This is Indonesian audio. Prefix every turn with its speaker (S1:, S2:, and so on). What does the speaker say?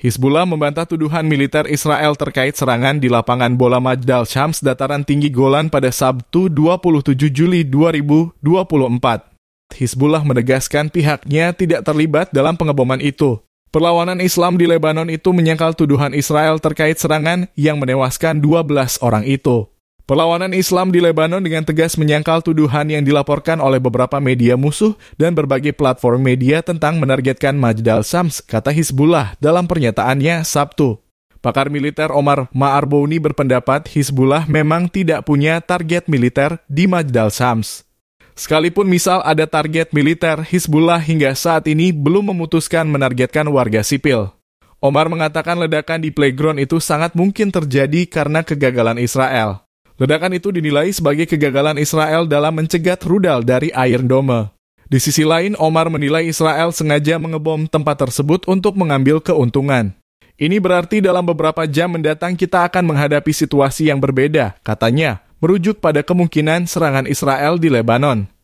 S1: Hizbullah membantah tuduhan militer Israel terkait serangan di lapangan bola Majdal Shams dataran tinggi Golan pada Sabtu 27 Juli 2024. Hizbullah menegaskan pihaknya tidak terlibat dalam pengeboman itu. Perlawanan Islam di Lebanon itu menyangkal tuduhan Israel terkait serangan yang menewaskan 12 orang itu. Perlawanan Islam di Lebanon dengan tegas menyangkal tuduhan yang dilaporkan oleh beberapa media musuh dan berbagai platform media tentang menargetkan Majdal Sams, kata Hizbullah dalam pernyataannya Sabtu. Pakar militer Omar Ma'arbouni berpendapat Hizbullah memang tidak punya target militer di Majdal Sams. Sekalipun misal ada target militer, Hizbullah hingga saat ini belum memutuskan menargetkan warga sipil. Omar mengatakan ledakan di playground itu sangat mungkin terjadi karena kegagalan Israel. Ledakan itu dinilai sebagai kegagalan Israel dalam mencegat rudal dari Iron Dome. Di sisi lain, Omar menilai Israel sengaja mengebom tempat tersebut untuk mengambil keuntungan. Ini berarti dalam beberapa jam mendatang kita akan menghadapi situasi yang berbeda, katanya, merujuk pada kemungkinan serangan Israel di Lebanon.